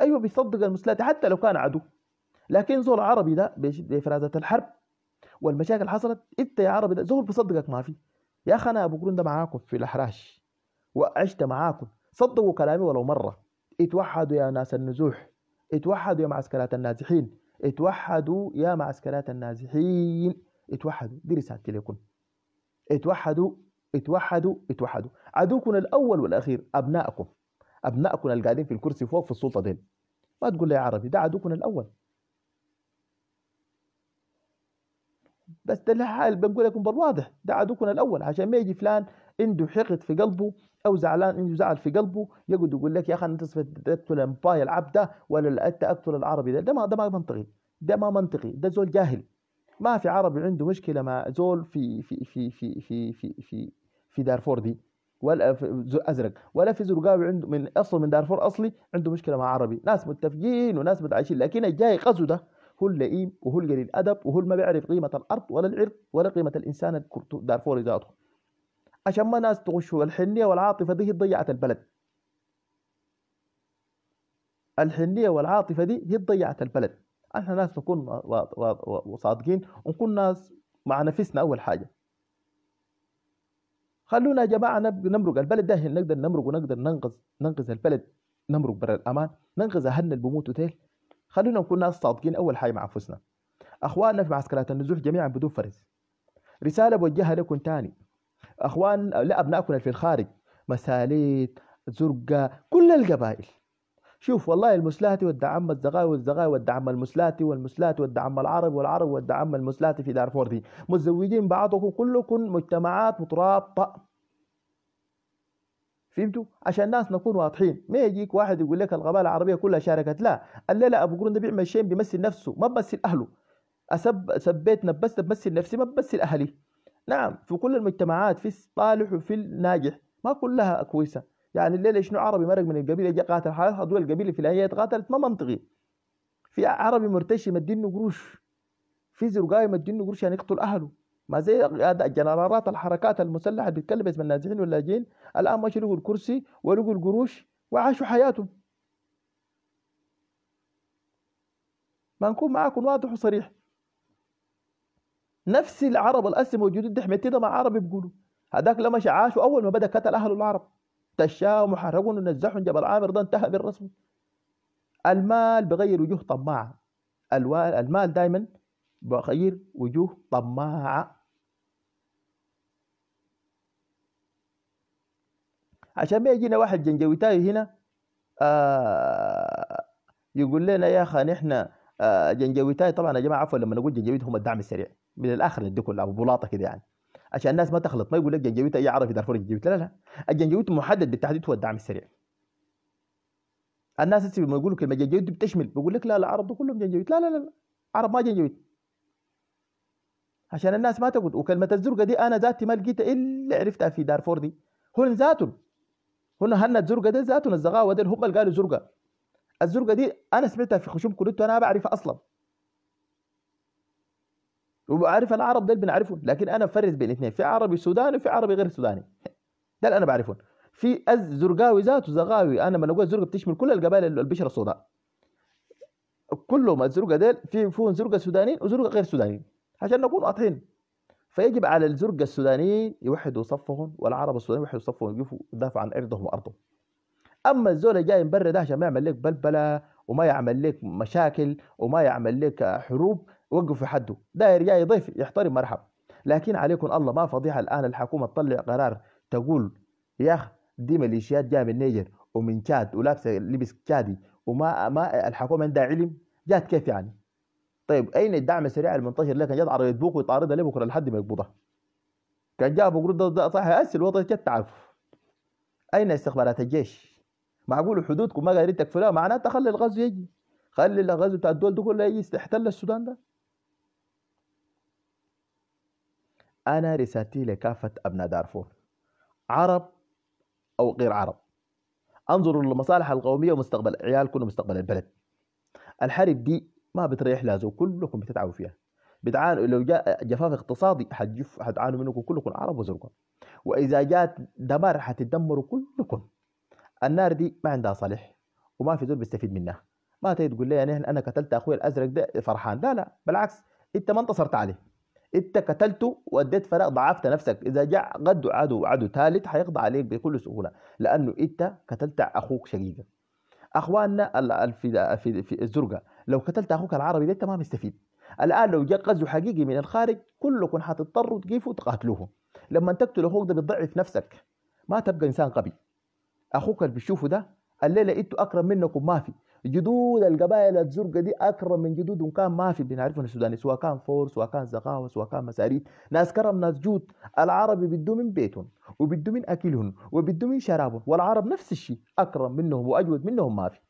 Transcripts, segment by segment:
ايوه بيصدق المسلات حتى لو كان عدو لكن زول عربي ده بفرازة الحرب والمشاكل حصلت انت يا عربي ده زول بصدقك ما في يا اخي انا ابو ده معاكم في الاحراش وعشت معاكم صدقوا كلامي ولو مره اتوحدوا يا ناس النزوح اتوحدوا يا معسكرات النازحين اتوحدوا يا معسكرات النازحين اتوحدوا دي رسالتي لكم اتوحدوا اتوحدوا اتوحدوا عدوكم الاول والاخير ابنائكم ابنائكم اللي قاعدين في الكرسي فوق في السلطه دي ما تقول لي يا عربي ده عدوكم الاول بس ده الحال بنقول لكم بالواضح ده عدوكم الاول عشان ما يجي فلان عنده حقد في قلبه او زعلان عنده زعل في قلبه يقعد يقول لك يا اخي انت تقتل امباي العبد ده ولا انت اقتل العربي ده ده ما ده ما منطقي ده ما منطقي ده زول جاهل ما في عربي عنده مشكله مع زول في في في في في في في, في دارفور دي ولا في ازرق ولا في زرقاوي عنده من اصل من دارفور اصلي عنده مشكله مع عربي ناس متفقين وناس متعايشين لكن الجاي قصده ده هو اللئيم وهو القليل الادب وهو ما بيعرف قيمه الارض ولا العرق ولا قيمه الانسان دارفوري ذاته عشان ما ناس تغش الحنيه والعاطفه دي ضيعت البلد الحنيه والعاطفه دي هي ضيعت البلد احنا ناس نكون وصادقين ونكون ناس مع نفسنا اول حاجه خلونا يا جماعه نمرق البلد ده نقدر نمرق ونقدر ننقذ ننقذ البلد نمرق برا الامان ننقذ اهلنا اللي بيموتوا تيل خلونا نكون ناس صادقين اول حاجه مع انفسنا اخواننا في معسكرات النزوح جميعا بدون فرز رساله بوجهها لكم تاني اخوان لابنائكم في الخارج مساليت زرقاء كل القبائل شوف والله المسلاتي والدعم عم الزغاوي والزغاوي المسلاتي والمسلاتي والدعم العرب والعرب والدعم المسلاتي في دارفور دي متزوجين بعضكم كلكم مجتمعات مترابطه فهمتوا؟ عشان الناس نكون واضحين، ما يجيك واحد يقول لك القبائل العربيه كلها شاركت، لا، الليله ابو قرن ده بيعمل شيء بيمثل نفسه، ما بمثل اهله. اسب سبيت نبست بمثل نفسي ما بمثل اهلي. نعم في كل المجتمعات في الصالح وفي الناجح، ما كلها كويسه. يعني الليله شنو عربي مرق من القبيله جاء قاتل حالها دول القبيله الفلانيه قاتلت ما منطقي في عربي مرتشي مدينه قروش في زرقاي مدينه قروش يعني يقتل اهله ما زي جنرالات الحركات المسلحه اللي بتتكلم اسم النازحين واللاجئين الان ما لقوا الكرسي ولقوا القروش وعاشوا حياتهم ما نكون معاكم واضح وصريح نفس العرب الاسي موجودين دحمتي ده مع عربي بيقولوا هذاك لما عاشوا اول ما بدا قتل اهله العرب تشاه محرقون ونزحون جبل عامر ده انتهى بالرسم المال بغير وجوه طماعة المال دائما بغير وجوه طماعة عشان ما يجينا واحد جنجويتاي هنا آه يقول لنا يا اخي نحن آه جنجويتاي طبعا يا جماعه عفوا لما نقول جنجويت هم الدعم السريع من الاخر نديكم ابو بلاطه كده يعني عشان الناس ما تخلط ما يقول لك جنجويت اي عربي دارفور جنجويت لا لا الجنجويت محدد بالتحديد هو الدعم السريع الناس لما يقولوا كلمه جنجويت بتشمل بقول لك لا العرب كلهم جنجويت لا لا لا عرب ما جنجويت عشان الناس ما تقول وكلمه الزرقاء دي انا ذاتي ما لقيتها الا عرفتها في دارفور دي هن ذاتهم هن هن الزرقاء دي ذاتهم الزغاوه هم اللي قالوا زرقاء الزرقاء دي انا سمعتها في خشوم كليتي انا ما بعرفها اصلا وبعرف العرب دول بنعرفهم لكن انا بفرق بين الاثنين في عربي سوداني وفي عربي غير سوداني ده انا بعرفهم في الزرقاوي زرقاوي ذاته زغاوي انا لما اقول زرقا بتشمل كل القبائل البشره السوداء كلهم الزرقاء ديل في فيهم زرقاء سودانيين وزرقاء غير سودانيين عشان نكون واضحين فيجب على الزرقاء السودانيين يوحدوا صفهم والعرب السودانيين يوحدوا صفهم ويقفوا يدافعوا عن ارضهم وارضهم اما الزول جاي من برا ده عشان ما يعمل لك بلبله وما يعمل لك مشاكل وما يعمل لك حروب وقف في حده داير جاي ضيف يحترم مرحب لكن عليكم الله ما فضيحه الان الحكومه تطلع قرار تقول يا اخ دي ميليشيات جايه من النيجر ومن تشاد ولابسه لبس تشادي وما ما الحكومه عندها علم جات كيف يعني؟ طيب اين الدعم السريع المنتشر لك جات على بوك ويتعرضها ليه بكره لحد ما يقبضها؟ كان جابوا قرود صح هسه الوضع جت تعرف اين استخبارات الجيش؟ معقول حدودكم ما قادرين تقفلوها معناتها خلي الغزو يجي خلي الغزو بتاع الدول دي كلها يجي يحتل السودان ده أنا رسالتي لكافة أبناء دارفور عرب أو غير عرب انظروا للمصالح القومية ومستقبل عيالكم ومستقبل البلد الحرب دي ما بتريح لازم كلكم بتتعبوا فيها بتعانوا لو جاء جفاف اقتصادي حتجف حتعانوا منكم كلكم عرب وزركم واذا جات دمار حتتدمروا كلكم النار دي ما عندها صالح وما في زول بيستفيد منها ما تيجي تقول لي يعني انا قتلت اخوي الازرق ده فرحان لا لا بالعكس انت ما انتصرت عليه انت قتلته واديت فراغ ضعفت نفسك اذا جاء غد عدو عدو ثالث حيقضي عليك بكل سهوله لانه انت قتلت اخوك شقيقه اخواننا في في في الزرقاء لو قتلت اخوك العربي ده انت ما مستفيد الان لو جاء غزو حقيقي من الخارج كلكم حتضطروا تقيفوا تقاتلوه لما تقتل اخوك ده بتضعف نفسك ما تبقى انسان غبي اخوك اللي بتشوفه ده الليله انتوا اكرم منكم ما في جدود القبائل الزرقاء دي اكرم من جدود كان ما في بنعرفهم السوداني سواء كان فور سواء كان زغاوه سواء كان مساريد ناس كرم ناس جود العربي بدو من بيتهم وبدو من اكلهم وبدو من شرابهم والعرب نفس الشيء اكرم منهم واجود منهم ما في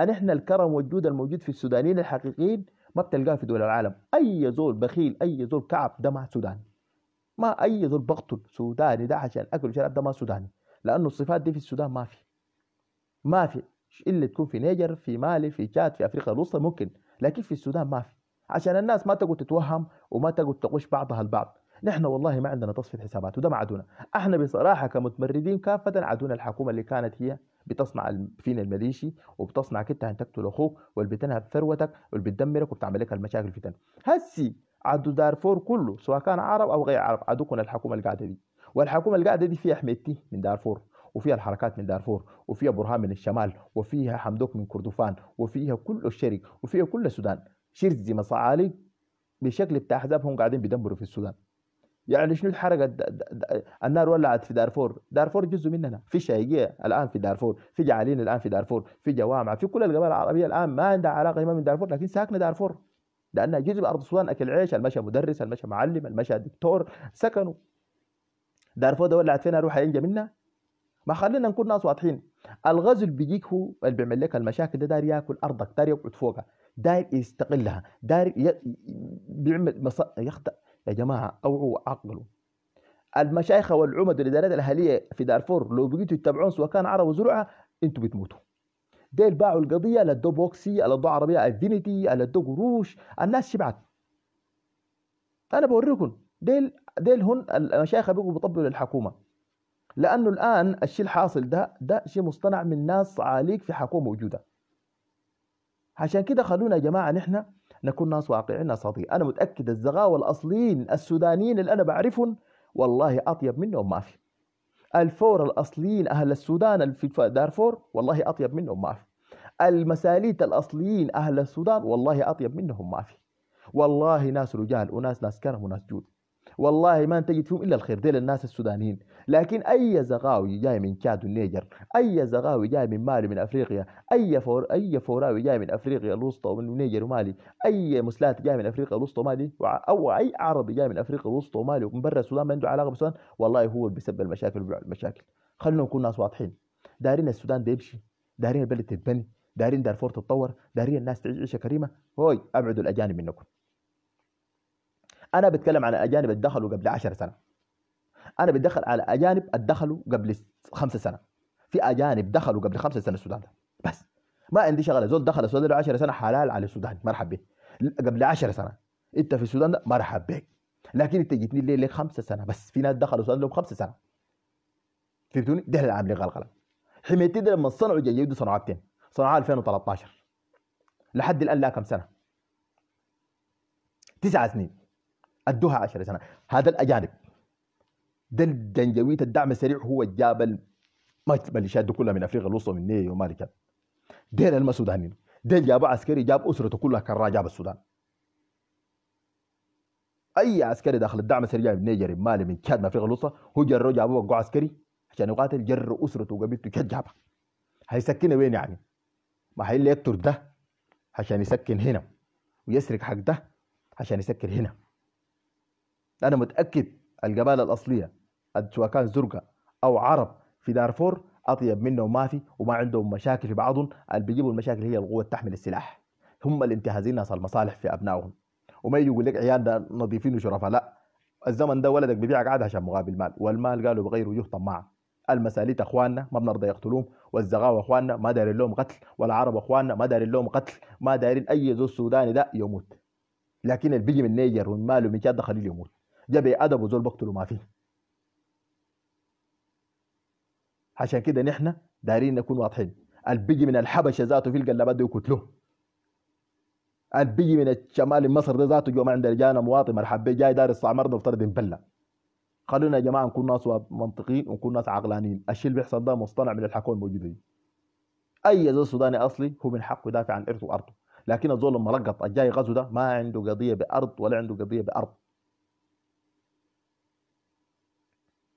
أن إحنا الكرم والجود الموجود في السودانيين الحقيقيين ما بتلقاه في دول العالم أي زول بخيل أي زول كعب ده ما سوداني ما أي زول بقتل سوداني ده عشان أكل وشرب ده ما سوداني لأنه الصفات دي في السودان ما في ما في الا تكون في نيجر في مالي في تشاد في افريقيا الوسطى ممكن لكن في السودان ما في عشان الناس ما تقعد تتوهم وما تقعد تغش بعضها البعض نحن والله ما عندنا تصفيه حسابات وده ما عدونا احنا بصراحه كمتمردين كافه عدونا الحكومه اللي كانت هي بتصنع فينا المليشي وبتصنع كنت ان تقتل اخوك واللي بتنهب ثروتك واللي بتدمرك وبتعمل لك المشاكل الفتن هسي عدو دارفور كله سواء كان عرب او غير عرب عدوكم الحكومه القاعده دي والحكومه القاعده دي فيها حميتي من دارفور وفيها الحركات من دارفور وفيها برهان من الشمال وفيها حمدوك من كردفان وفيها كل الشرق وفيها كل السودان شرزي مصاعالي بشكل بتاع احزابهم قاعدين بيدمروا في السودان يعني شنو الحركه دا دا دا النار ولعت في دارفور دارفور جزء مننا في شايقيه الان في دارفور في جعالين الان في دارفور في جوامع في كل القبائل العربيه الان ما عندها علاقه ما من دارفور لكن ساكنه دارفور لانها جزء من ارض السودان اكل عيش المشى مدرس المشى معلم المشى دكتور سكنوا دارفور ده ولعت فينا روح ينجى منها ما خلينا نكون ناس واضحين الغزل اللي بيجيك هو اللي بيعمل لك المشاكل ده داير ياكل ارضك داير يقعد فوقها داير يستغلها داير ي... بيعمل مص... يخطئ يا جماعه اوعوا عقلوا المشايخ والعمد والادارات الاهليه في دارفور لو بقيتوا تتابعون سواء كان عرب وزرعه انتوا بتموتوا ديل باعوا القضيه لا بوكسي لا عربيه افينيتي على قروش الناس شبعت انا بوريكم ديل ديل هن المشايخ بيقوا بيطبلوا للحكومه لانه الان الشيء الحاصل ده ده شيء مصطنع من ناس عاليك في حكومه موجوده عشان كده خلونا يا جماعه نحن نكون ناس واقعين ناس انا متاكد الزغاوه الاصليين السودانيين اللي انا بعرفهم والله اطيب منهم ما في الفور الاصليين اهل السودان في دارفور والله اطيب منهم ما في المساليت الاصليين اهل السودان والله اطيب منهم ما في والله ناس رجال وناس ناس كرم وناس جود والله ما تجد فيهم إلا الخير ذيل الناس السودانيين لكن أي زغاوي جاي من كاد والنيجر أي زغاوي جاي من مالي من أفريقيا أي فور أي فوراوي جاي من أفريقيا الوسطى ومن النيجر ومالي أي مسلات جاي من أفريقيا الوسطى ومالي أو أي عربي جاي من أفريقيا الوسطى ومالي ومن برا السودان ما عنده علاقة بالسودان والله هو اللي بيسبب المشاكل المشاكل خلونا نكون ناس واضحين دارين السودان ده يمشي دارين البلد تتبني دارين دارفور تتطور دارين الناس تعيش عيشه كريمه هوي ابعدوا الاجانب منكم انا بتكلم على اجانب دخلوا قبل 10 سنه انا بتدخل على اجانب دخلوا قبل خمسة سنه في اجانب دخلوا قبل خمسة سنه السودان ده بس ما عندي شغله زول دخل السودان 10 سنه حلال على السودان مرحب بك قبل 10 سنه انت في السودان ده مرحب بك لكن انت جيتني ليه ليه خمسة سنه بس في ناس دخلوا السودان لهم خمسة سنه فهمتوني؟ ده اللي عاملين غلغله حميتي ده لما صنعوا جيدوا صنعتين صنعاء 2013 لحد الان لا كم سنه تسعة سنين ادوها 10 سنه هذا الاجانب ده دنجويت الدعم السريع هو جاب الميليشيات دي كلها من افريقيا الوسطى من نيو ومالك ديل المسودانيين ديل جاب عسكري جاب اسرته كلها كان جاب السودان اي عسكري داخل الدعم السريع من نيجر من مالي من تشاد من افريقيا الوسطى هو جر جابوه وقع عسكري عشان يقاتل جر اسرته وقبيلته تشاد جابها هيسكنها وين يعني؟ ما هي اللي يقتل ده عشان يسكن هنا ويسرق حق ده عشان يسكن هنا أنا متأكد القبائل الأصلية سواء كان زرقاء أو عرب في دارفور أطيب منهم ما في وما عندهم مشاكل في بعضهم اللي بيجيبوا المشاكل هي القوة تحمل السلاح هم اللي انتهازين ناس المصالح في أبنائهم وما يجي يقول لك عيالنا نظيفين وشرفاء لا الزمن ده ولدك بيبيعك عاد عشان مقابل مال والمال قالوا بغير وجوه طماعه المساليت اخواننا ما بنرضى يقتلوهم والزغاوه اخواننا ما دايرين لهم قتل والعرب اخواننا ما دايرين لهم قتل ما دايرين اي ذو سوداني ده يموت لكن اللي بيجي من نيجر ومن ماله من شاد خليل يموت ده ادب وزول بقتله ما فيه عشان كده نحن دايرين نكون واضحين البيجي من الحبشه ذاته في القلابات دي يقتلوه البيجي من الشمال مصر ده ذاته جو ما عند رجال مواطن بيه جاي دار الصعمر ده افترض ينبلى خلونا يا جماعه نكون ناس منطقيين ونكون ناس عقلانيين الشيء اللي بيحصل ده مصطنع من الحكومه الموجوده اي زول سوداني اصلي هو من حقه يدافع عن ارثه وارضه لكن الزول لما رقط الجاي غزو ده ما عنده قضيه بارض ولا عنده قضيه بارض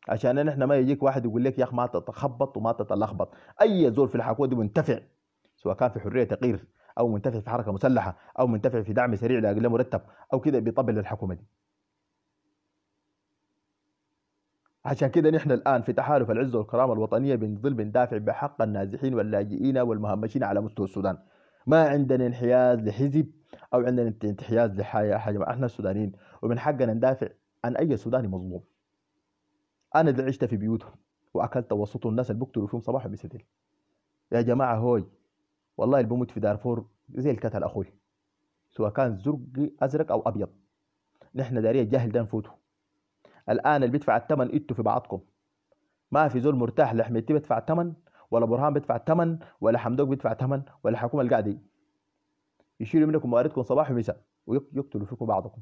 عشان ان احنا ما يجيك واحد يقول لك يا اخ ما تتخبط وما تتلخبط اي زول في الحكومه دي منتفع سواء كان في حريه تقرير او منتفع في حركه مسلحه او منتفع في دعم سريع لاقل مرتب او كده بيطبل للحكومه دي عشان كده نحن الان في تحالف العزه والكرامه الوطنيه بنظل بندافع بحق النازحين واللاجئين والمهمشين على مستوى السودان ما عندنا انحياز لحزب او عندنا انحياز لحاجه حاجه احنا السودانيين ومن حقنا ندافع عن اي سوداني مظلوم انا اللي عشت في بيوتهم واكلت وسط الناس اللي بقتلوا فيهم صباحا بستيل يا جماعه هوي والله اللي بموت في دارفور زي الكتل اخوي سواء كان زرقي ازرق او ابيض نحن داريه الجهل ده نفوته الان اللي بيدفع الثمن انتوا في بعضكم ما في زول مرتاح لا حميدتي بيدفع الثمن ولا برهان بيدفع الثمن ولا حمدوك بيدفع الثمن ولا الحكومه القاعده يشيلوا منكم مواردكم صباح ومساء ويقتلوا فيكم بعضكم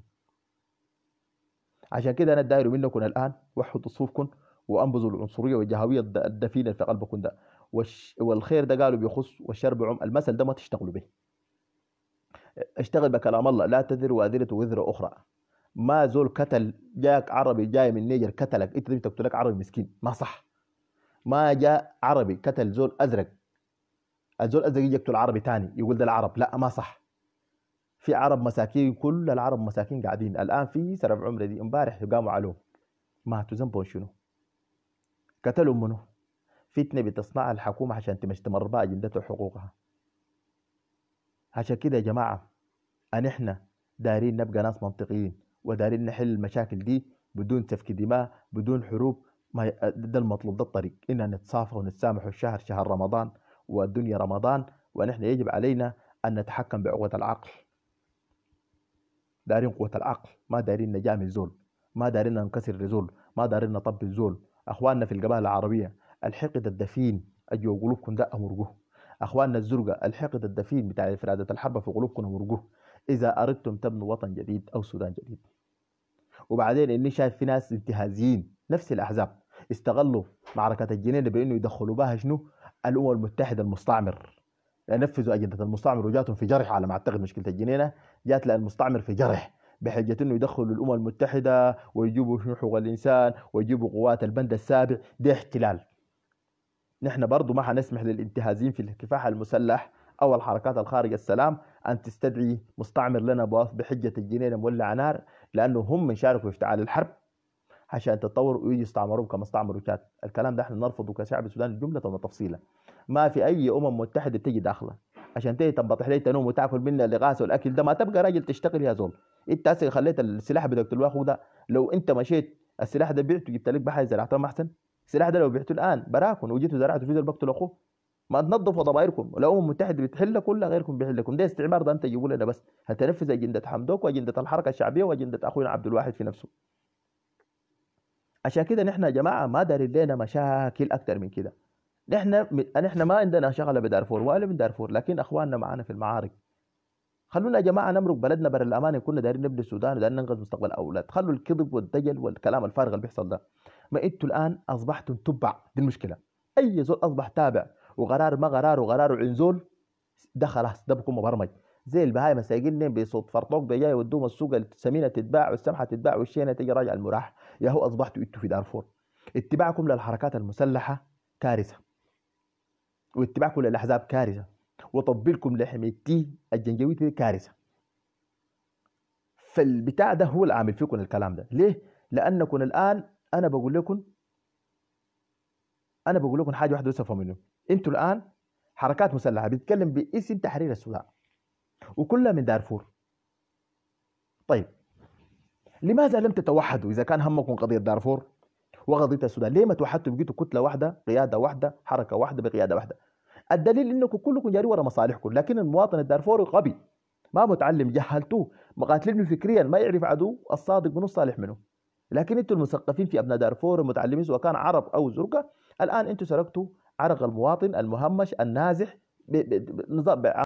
عشان كده انا داير منكم الان وحدوا صفوفكم وانبذوا العنصريه والجهويه الدفينه في قلبكم ده والخير ده قالوا بيخص والشر بعم المثل ده ما تشتغلوا به اشتغل بكلام الله لا تذر واذرة وذر أخرى ما زول كتل جاك عربي جاي من نيجر كتلك انت تقتلك عربي مسكين ما صح ما جاء عربي كتل زول ازرق الزول الازرق يقتل عربي تاني يقول ده العرب لا ما صح في عرب مساكين كل العرب مساكين قاعدين الان في سرب عمره دي امبارح قاموا عليهم ماتوا ذنبهم شنو؟ قتلوا منه فتنه بتصنعها الحكومه عشان تمر بها اجندتها وحقوقها عشان كده يا جماعه ان احنا دايرين نبقى ناس منطقيين ودايرين نحل المشاكل دي بدون سفك دماء بدون حروب ما ده المطلوب ده الطريق ان نتصافى ونتسامح الشهر شهر رمضان والدنيا رمضان ونحن يجب علينا ان نتحكم بعقوه العقل دارين قوه العقل ما دارين نجامل زول ما دارين ننكسر لزول ما دارين نطبل زول اخواننا في القبائل العربيه الحقد الدفين اجوا قلوبكم ده امرقوه اخواننا الزرقاء الحقد الدفين بتاع افراده الحرب في قلوبكم امرقوه اذا اردتم تبنوا وطن جديد او سودان جديد وبعدين اني شايف في ناس انتهازيين نفس الاحزاب استغلوا معركه الجنين بانه يدخلوا بها شنو الامم المتحده المستعمر نفذوا اجنده المستعمر وجاتهم في جرح على ما اعتقد مشكله الجنينه جات المستعمر في جرح بحجة انه يدخلوا الامم المتحده ويجيبوا حقوق الانسان ويجيبوا قوات البند السابع ده احتلال نحن برضو ما حنسمح للانتهازين في الكفاح المسلح او الحركات الخارج السلام ان تستدعي مستعمر لنا بحجه الجنينه مولعه نار لانه هم من شاركوا في افتعال الحرب حاشا ان تتطوروا يستعمروا كما استعمروا تشاد الكلام ده احنا نرفضه كشعب السودان جمله وتفصيلا ما في اي امم متحده تجي داخله عشان تيجي تنبطح لي تنوم وتاكل منها الاغاثه والاكل ده ما تبقى راجل تشتغل يا زول انت هسه خليت السلاح بدك تلواه ده لو انت مشيت السلاح ده بعته جبت لك بحاجه زرعته ما احسن السلاح ده لو بعته الان براكن وجيت زرعته في بقتل اخوه ما تنظفوا ضمائركم الامم المتحده بتحل كل غيركم بيحلكم ده استعمار ده انت جيبوا لنا بس هتنفذ اجنده حمدوك واجنده الحركه الشعبيه واجنده اخونا عبد الواحد في نفسه عشان كده نحن يا جماعه ما دارين لنا مشاكل اكثر من كده نحن نحن ما عندنا شغله بدارفور ولا من دارفور لكن اخواننا معانا في المعارك خلونا يا جماعه نمرق بلدنا بر الامان كنا دايرين نبني السودان ودارين ننقذ مستقبل الاولاد خلوا الكذب والدجل والكلام الفارغ اللي بيحصل ده ما انتوا الان اصبحتم تبع دي المشكله اي زول اصبح تابع وقرار ما قرار وقرار زول ده خلاص ده بكون مبرمج زي البهايم مساجين بصوت فرطوق بجاي يودوهم السوق السمينه تتباع والسمحه تتباع والشينه تجي راجع المراح يا هو اصبحتوا انتوا في دارفور اتباعكم للحركات المسلحه كارثه واتباعكم للاحزاب كارثه وتطبيلكم لحميتي الجنجويتي كارثه فالبتاع ده هو العامل فيكم الكلام ده ليه لانكم الان انا بقول لكم انا بقول لكم حاجه واحده بس افهم منه انتوا الان حركات مسلحه بتتكلم باسم تحرير السودان وكلها من دارفور طيب لماذا لم تتوحدوا إذا كان همكم قضية دارفور وقضية السودان ليه ما توحدتوا بقيتوا كتلة واحدة قيادة واحدة حركة واحدة بقيادة واحدة الدليل انكم كلكم جاري ورا مصالحكم لكن المواطن الدارفوري غبي ما متعلم جهلتوه مقاتلينه فكريا ما يعرف عدو الصادق منه الصالح منه لكن انتم المثقفين في ابناء دارفور المتعلمين سواء كان عرب او زرقاء الان انتم سرقتوا عرق المواطن المهمش النازح بنظام